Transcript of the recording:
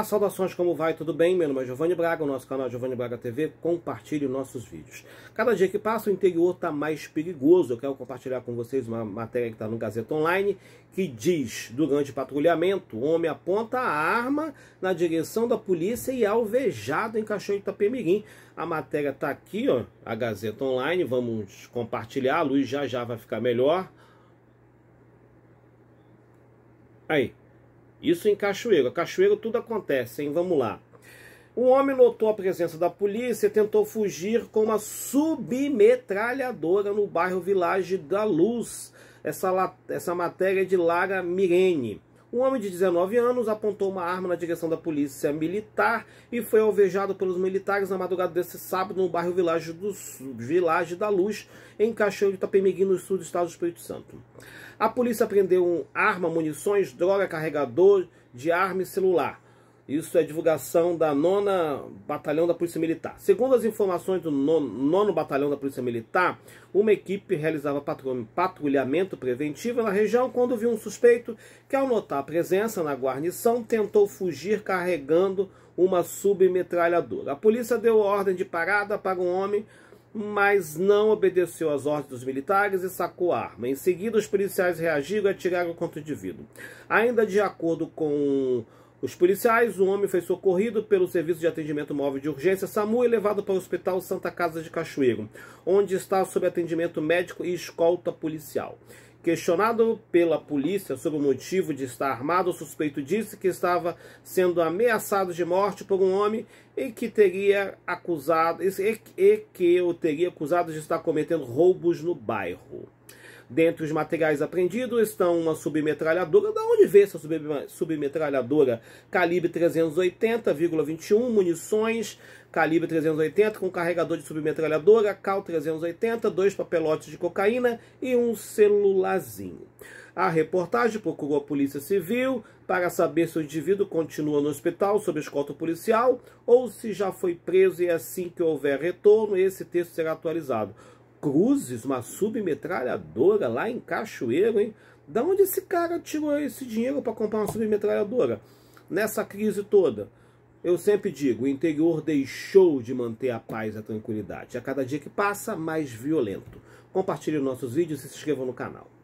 Ah, saudações, como vai? Tudo bem? Meu nome é Giovanni Braga, o nosso canal é Giovanni Braga TV. Compartilhe nossos vídeos. Cada dia que passa, o interior está mais perigoso. Eu quero compartilhar com vocês uma matéria que está no Gazeta Online, que diz, durante patrulhamento, homem aponta a arma na direção da polícia e é alvejado em Cachoeiro Itapemirim. A matéria está aqui, ó, a Gazeta Online. Vamos compartilhar, a luz já já vai ficar melhor. Aí, isso em Cachoeiro. Cachoeiro tudo acontece, hein? Vamos lá. O homem notou a presença da polícia e tentou fugir com uma submetralhadora no bairro Village da Luz. Essa, essa matéria é de Lara Mirene. Um homem de 19 anos apontou uma arma na direção da polícia militar e foi alvejado pelos militares na madrugada desse sábado no bairro Vilagem, Vilagem da Luz, em Cachoeiro de Itapemirim, no sul do estado do Espírito Santo. A polícia prendeu arma, munições, droga, carregador de arma e celular. Isso é divulgação da nona Batalhão da Polícia Militar. Segundo as informações do nono, Batalhão da Polícia Militar, uma equipe realizava patrulhamento preventivo na região quando viu um suspeito que, ao notar a presença na guarnição, tentou fugir carregando uma submetralhadora. A polícia deu ordem de parada para um homem mas não obedeceu às ordens dos militares e sacou a arma. Em seguida, os policiais reagiram e atiraram contra o indivíduo. Ainda de acordo com os policiais, o homem foi socorrido pelo Serviço de Atendimento Móvel de Urgência SAMU e levado para o Hospital Santa Casa de Cachoeiro, onde está sob atendimento médico e escolta policial. Questionado pela polícia sobre o motivo de estar armado, o suspeito disse que estava sendo ameaçado de morte por um homem e que teria acusado e, que o teria acusado de estar cometendo roubos no bairro. Dentre os materiais apreendidos estão uma submetralhadora, da onde veio essa submetralhadora? Calibre 380,21, munições, calibre 380 com carregador de submetralhadora, cal 380, dois papelotes de cocaína e um celularzinho. A reportagem procurou a Polícia Civil para saber se o indivíduo continua no hospital sob escolta policial ou se já foi preso e assim que houver retorno, esse texto será atualizado cruzes, uma submetralhadora lá em Cachoeiro, hein? Da onde esse cara tirou esse dinheiro para comprar uma submetralhadora? Nessa crise toda. Eu sempre digo, o interior deixou de manter a paz e a tranquilidade. A cada dia que passa, mais violento. Compartilhe nossos vídeos e se inscreva no canal.